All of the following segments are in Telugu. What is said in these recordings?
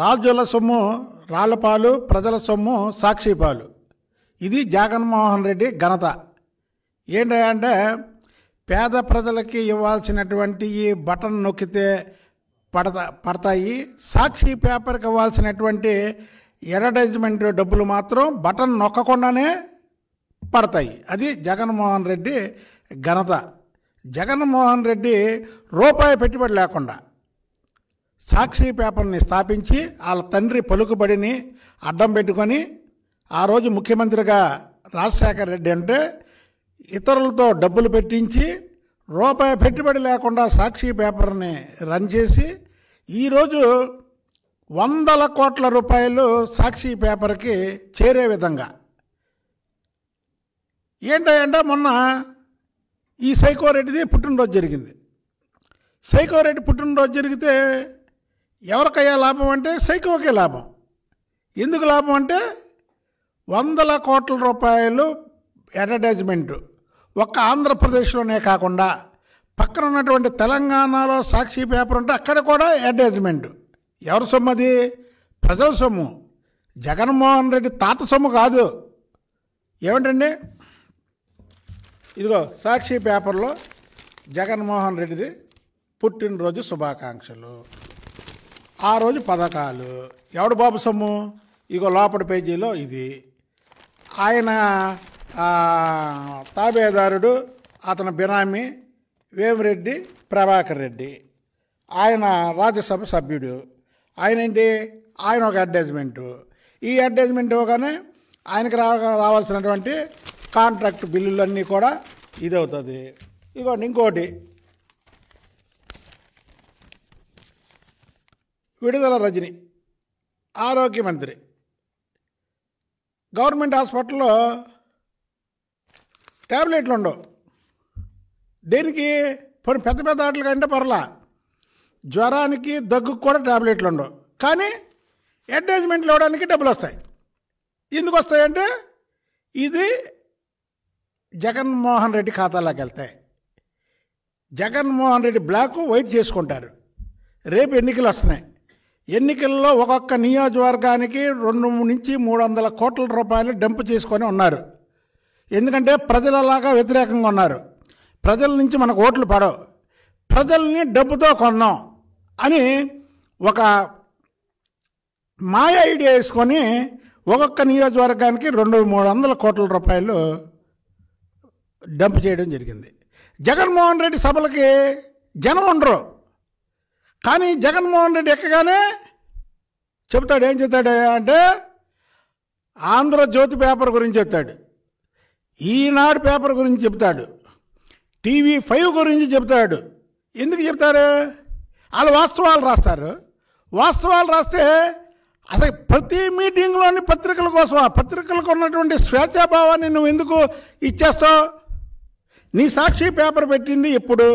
రాజుల సొమ్ము రాళ్ళపాలు ప్రజల సొమ్ము సాక్షిపాలు ఇది జగన్మోహన్ రెడ్డి ఘనత ఏంటంటే పేద ప్రజలకి ఇవ్వాల్సినటువంటి ఈ బటన్ నొక్కితే పడతా పడతాయి సాక్షి పేపర్కి ఇవ్వాల్సినటువంటి అడ్వర్టైజ్మెంట్ డబ్బులు మాత్రం బటన్ నొక్కకుండానే పడతాయి అది జగన్మోహన్ రెడ్డి ఘనత జగన్మోహన్ రెడ్డి రూపాయి పెట్టుబడి లేకుండా సాక్షి పేపర్ని స్థాపించి వాళ్ళ తండ్రి పలుకుబడిని అడ్డం పెట్టుకొని ఆ రోజు ముఖ్యమంత్రిగా రాజశేఖర రెడ్డి అంటే ఇతరులతో డబ్బులు పెట్టించి రూపాయి పెట్టుబడి లేకుండా సాక్షి పేపర్ని రన్ చేసి ఈరోజు వందల కోట్ల రూపాయలు సాక్షి పేపర్కి చేరే విధంగా ఏంటంటే మొన్న ఈ సైకోరెడ్డిది పుట్టినరోజు జరిగింది సైకోరెడ్డి పుట్టినరోజు జరిగితే ఎవరికయ్యా లాభం అంటే సైకోకే లాభం ఎందుకు లాభం అంటే వందల కోట్ల రూపాయలు అడ్వర్టైజ్మెంటు ఒక్క ఆంధ్రప్రదేశ్లోనే కాకుండా పక్కన ఉన్నటువంటి తెలంగాణలో సాక్షి పేపర్ ఉంటే అక్కడ కూడా అడ్వర్టైజ్మెంటు ఎవరి సొమ్ము అది ప్రజల సొమ్ము జగన్మోహన్ రెడ్డి తాత సొమ్ము కాదు ఏమిటండి ఇదిగో సాక్షి పేపర్లో జగన్మోహన్ రెడ్డిది పుట్టినరోజు శుభాకాంక్షలు ఆ రోజు పథకాలు ఎవడు బాబు సొమ్ము ఇగో లోపల పేజీలో ఇది ఆయన తాబేదారుడు అతని బినామి వేమిరెడ్డి ప్రభాకర్ రెడ్డి ఆయన రాజ్యసభ సభ్యుడు ఆయన ఏంటి ఆయన ఒక అడ్వర్టైజ్మెంటు ఈ అడ్వర్టైజ్మెంట్ ఇవ్వగానే ఆయనకు రావాల్సినటువంటి కాంట్రాక్ట్ బిల్లులన్నీ కూడా ఇదవుతుంది ఇదిగోండి ఇంకోటి విడుదల రజని ఆరోగ్య మంత్రి గవర్నమెంట్ హాస్పిటల్లో ట్యాబ్లెట్లు ఉండవు దీనికి పోనీ పెద్ద పెద్ద ఆటలు కంటే పర్లా జ్వరానికి దగ్గుకు కూడా ట్యాబ్లెట్లు ఉండవు కానీ అడ్వర్టైజ్మెంట్లు ఇవ్వడానికి డబ్బులు వస్తాయి ఎందుకు వస్తాయంటే ఇది జగన్మోహన్ రెడ్డి ఖాతాలోకి వెళ్తాయి జగన్మోహన్ రెడ్డి బ్లాక్ వైట్ చేసుకుంటారు రేపు ఎన్నికలు వస్తున్నాయి ఎన్నికల్లో ఒక్కొక్క నియోజకవర్గానికి రెండు నుంచి మూడు వందల కోట్ల రూపాయలు డంప్ చేసుకొని ఉన్నారు ఎందుకంటే ప్రజలలాగా వ్యతిరేకంగా ఉన్నారు ప్రజల నుంచి మనకు ఓట్లు పడవు ప్రజల్ని డబ్బుతో కొన్నాం అని ఒక మాయ ఐడియా వేసుకొని ఒక్కొక్క నియోజకవర్గానికి రెండు మూడు వందల కోట్ల రూపాయలు డంప్ చేయడం జరిగింది జగన్మోహన్ రెడ్డి సభలకి జనం ఉండరు కానీ జగన్మోహన్ రెడ్డి ఎక్కగానే చెబుతాడు ఏం చెప్తాడు అంటే ఆంధ్రజ్యోతి పేపర్ గురించి చెప్తాడు ఈనాడు పేపర్ గురించి చెప్తాడు టీవీ ఫైవ్ గురించి చెప్తాడు ఎందుకు చెప్తారు వాళ్ళు వాస్తవాలు రాస్తారు వాస్తవాలు రాస్తే అసలు ప్రతి మీటింగ్లోని పత్రికల కోసం ఆ పత్రికలకు ఉన్నటువంటి స్వేచ్ఛాభావాన్ని నువ్వు ఎందుకు ఇచ్చేస్తావు నీ సాక్షి పేపర్ పెట్టింది ఎప్పుడు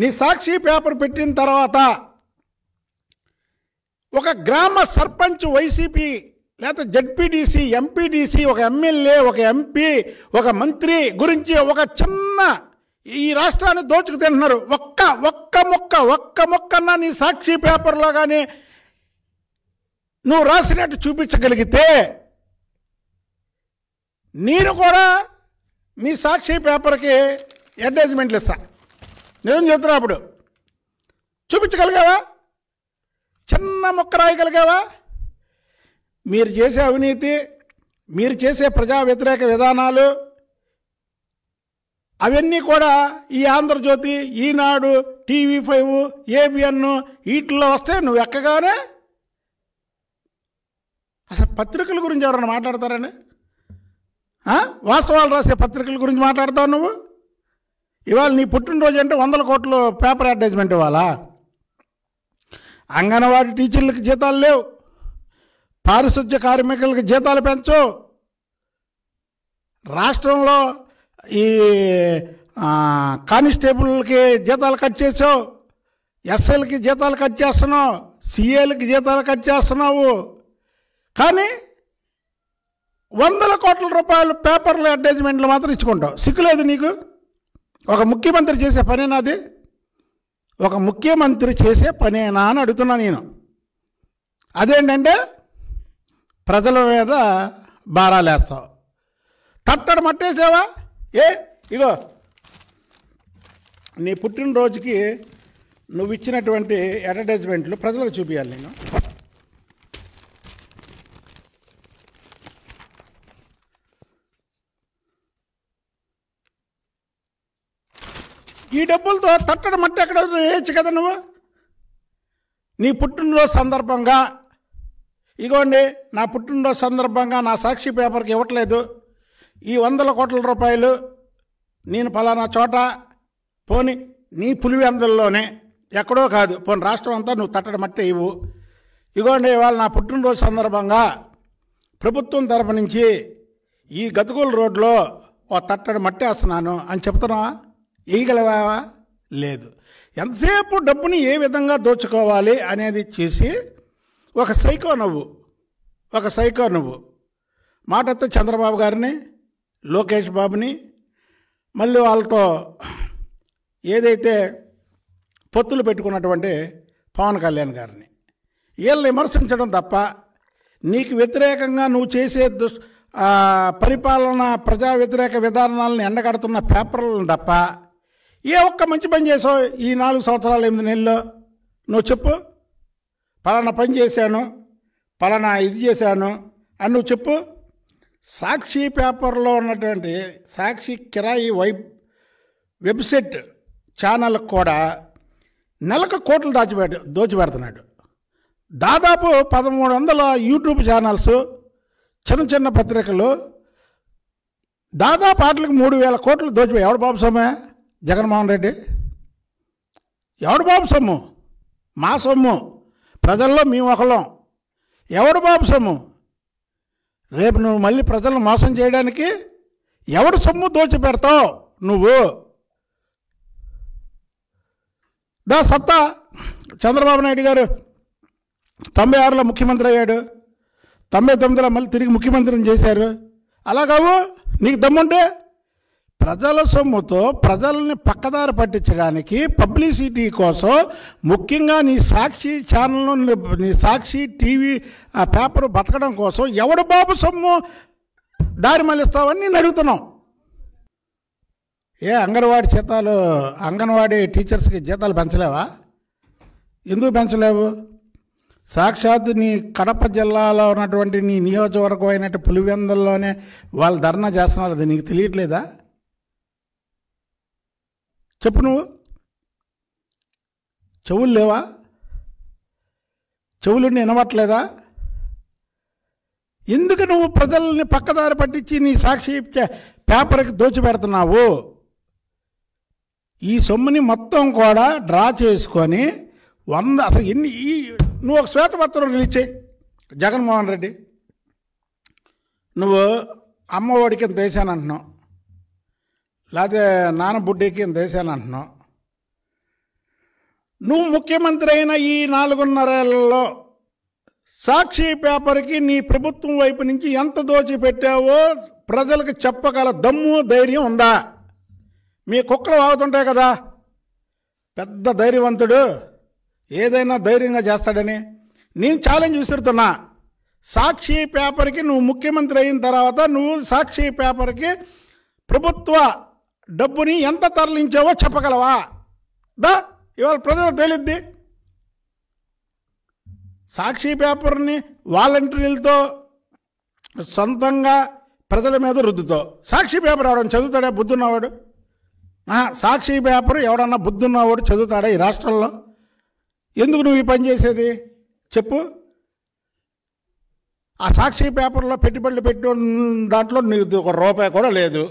నీ సాక్షి పేపర్ పెట్టిన తర్వాత ఒక గ్రామ సర్పంచ్ వైసీపీ లేకపోతే జడ్పీటీసీ ఎంపీటీసీ ఒక ఎమ్మెల్యే ఒక ఎంపీ ఒక మంత్రి గురించి ఒక చిన్న ఈ రాష్ట్రాన్ని దోచుకు తింటున్నారు ఒక్క ఒక్క మొక్క ఒక్క మొక్కన్నా నీ సాక్షి పేపర్లో కానీ నువ్వు రాసినట్టు చూపించగలిగితే నేను కూడా మీ సాక్షి పేపర్కి అడ్వర్టైజ్మెంట్లు ఇస్తాను నేను చెప్తున్నా అప్పుడు చూపించగలిగావా చిన్న మొక్క రాయగలిగావా మీరు చేసే అవినీతి మీరు చేసే ప్రజా వ్యతిరేక విధానాలు అవన్నీ కూడా ఈ Andhrajyothy Eenadu TV five ABN వీటిల్లో వస్తే నువ్వు ఎక్కగానే అసలు పత్రికల గురించి ఎవరైనా మాట్లాడతారని వాస్తవాలు రాసే పత్రికల గురించి మాట్లాడతావు నువ్వు ఇవాళ నీ పుట్టినరోజు అంటే వందల కోట్లు పేపర్ అడ్వర్టైజ్మెంట్ ఇవ్వాలా అంగన్వాడీ టీచర్లకు జీతాలు లేవు పారిశుధ్య కార్మికులకు జీతాలు పెంచు రాష్ట్రంలో ఈ కానిస్టేబుల్కి జీతాలు కట్ చేసావు ఎస్ఎల్కి జీతాలు కట్ చేస్తున్నావు సిఏలకి జీతాలు కట్ చేస్తున్నావు కానీ వందల కోట్ల రూపాయలు పేపర్లు అడ్వర్టైజ్మెంట్లు మాత్రం ఇచ్చుకుంటావు సిక్కులేదు నీకు ఒక ముఖ్యమంత్రి చేసే పనే నాది ఒక ముఖ్యమంత్రి చేసే పనేనా అని అడుగుతున్నా నేను అదేంటంటే ప్రజల మీద బారాలేస్తావు తట్టడం అట్టేసావా ఏ ఇగో నీ పుట్టినరోజుకి నువ్వు ఇచ్చినటువంటి అడ్వర్టైజ్మెంట్లు ప్రజలకు చూపించాలి నేను ఈ డబ్బులతో తట్టడం అంటే ఎక్కడ వేయచ్చు కదా నువ్వు నీ పుట్టినరోజు సందర్భంగా ఇగోండి నా పుట్టినరోజు సందర్భంగా నా సాక్షి పేపర్కి ఇవ్వట్లేదు ఈ వందల కోట్ల రూపాయలు నేను పలానా చోట పోని నీ పులివెందుల్లోనే ఎక్కడో కాదు పోని రాష్ట్రం అంతా నువ్వు తట్టడం అంటే ఇవ్వు ఇగోండి ఇవాళ నా పుట్టినరోజు సందర్భంగా ప్రభుత్వం తరపు నుంచి ఈ గతుకుల రోడ్లో ఓ తట్టడం మట్టేస్తున్నాను అని చెప్తున్నావా ఇయ్యగలవా లేదు ఎంతసేపు డబ్బుని ఏ విధంగా దోచుకోవాలి అనేది చేసి ఒక సైకో నువ్వు ఒక సైకో నువ్వు మాటతో చంద్రబాబు గారిని లోకేష్ బాబుని మళ్ళీ వాళ్ళతో ఏదైతే పొత్తులు పెట్టుకున్నటువంటి పవన్ కళ్యాణ్ గారిని వీళ్ళని విమర్శించడం తప్ప నీకు వ్యతిరేకంగా నువ్వు చేసే దుష్ పరిపాలన ప్రజా వ్యతిరేక విధానాలను ఎండగడుతున్న పేపర్లను తప్ప ఏ ఒక్క మంచి పని చేసావు ఈ నాలుగు సంవత్సరాలు ఎనిమిది నెలల్లో నువ్వు చెప్పు పలానా పని చేశాను పలానా ఇది చేశాను అని నువ్వు చెప్పు సాక్షి పేపర్లో ఉన్నటువంటి సాక్షి కిరాయి వైబ్ వెబ్సైట్ ఛానల్కి కూడా నెలకు కోట్లు దాచిపెట్ట దోచిపెడుతున్నాడు దాదాపు పదమూడు వందల యూట్యూబ్ ఛానల్స్ చిన్న చిన్న పత్రికలు దాదాపు వాటికి మూడు వేల కోట్లు దోచిపోయి ఎవడు బాబు సొమ్మే జగన్మోహన్ రెడ్డి ఎవడు బాబు సొమ్ము మా సొమ్ము ప్రజల్లో మేము ఒకలం ఎవడు బాబు సొమ్ము రేపు నువ్వు మళ్ళీ ప్రజలను మోసం చేయడానికి ఎవడు సొమ్ము దోచిపెడతావు నువ్వు దా సత్తా చంద్రబాబు నాయుడు గారు తొంభై ఆరులో ముఖ్యమంత్రి అయ్యాడు తొంభై తొమ్మిదిలో మళ్ళీ తిరిగి ముఖ్యమంత్రిని చేశారు అలా కావు నీకు దమ్ముంటే ప్రజల సొమ్ముతో ప్రజల్ని పక్కదారి పట్టించడానికి పబ్లిసిటీ కోసం ముఖ్యంగా నీ సాక్షి ఛానల్ నీ సాక్షి టీవీ ఆ పేపర్ బతకడం కోసం ఎవడు బాబు సొమ్ము దారి మళ్ళిస్తావని నేను అడుగుతున్నాం ఏ అంగన్వాడీ జీతాలు అంగన్వాడీ టీచర్స్కి జీతాలు పెంచలేవా ఎందుకు పెంచలేవు సాక్షాత్ నీ కడప జిల్లాలో ఉన్నటువంటి నీ నియోజకవర్గం అయినట్టు పులివెందల్లోనే వాళ్ళు ధర్నా చేస్తున్నారు అది నీకు తెలియట్లేదా చెప్పు నువ్వు చెవులు లేవా చెవులు వినవట్లేదా ఎందుకు నువ్వు ప్రజల్ని పక్కదారి పట్టించి నీ సాక్షి పేపర్కి దోచిపెడుతున్నావు ఈ సొమ్ముని మొత్తం కూడా డ్రా చేసుకొని వంద అసలు ఎన్ని ఈ నువ్వు ఒక శ్వేతపత్రం రిలీజ్ చేయి జగన్మోహన్ రెడ్డి నువ్వు అమ్మఒడికి ఎంత వేసానంటున్నావు లేకపోతే నానబుడ్డికి ఇంత వేసాను అంటున్నావు నువ్వు ముఖ్యమంత్రి అయిన ఈ నాలుగున్నరేళ్లలో సాక్షి పేపర్కి నీ ప్రభుత్వం వైపు నుంచి ఎంత దోచి పెట్టావో ప్రజలకు చెప్పగల దమ్ము ధైర్యం ఉందా మీ కుక్కలు వాగుతుంటాయి కదా పెద్ద ధైర్యవంతుడు ఏదైనా ధైర్యంగా చేస్తాడని నేను ఛాలెంజ్ విసురుతున్నా సాక్షి పేపర్కి నువ్వు ముఖ్యమంత్రి అయిన తర్వాత నువ్వు సాక్షి పేపర్కి ప్రభుత్వ డబ్బుని ఎంత తరలించావో చెప్పగలవా దా ఇవాళ ప్రజలు తేలిద్ది సాక్షి పేపర్ని వాలంటీర్లతో సొంతంగా ప్రజల మీద రుద్దుతో సాక్షి పేపర్ ఎవడన్నా చదువుతాడే బుద్ధున్నవాడు సాక్షి పేపర్ ఎవడన్నా బుద్ధున్నవాడు చదువుతాడా ఈ రాష్ట్రంలో ఎందుకు నువ్వు ఈ పని చేసేది చెప్పు ఆ సాక్షి పేపర్లో పెట్టుబడులు పెట్టిన దాంట్లో నీకు ఒక రూపాయి కూడా లేదు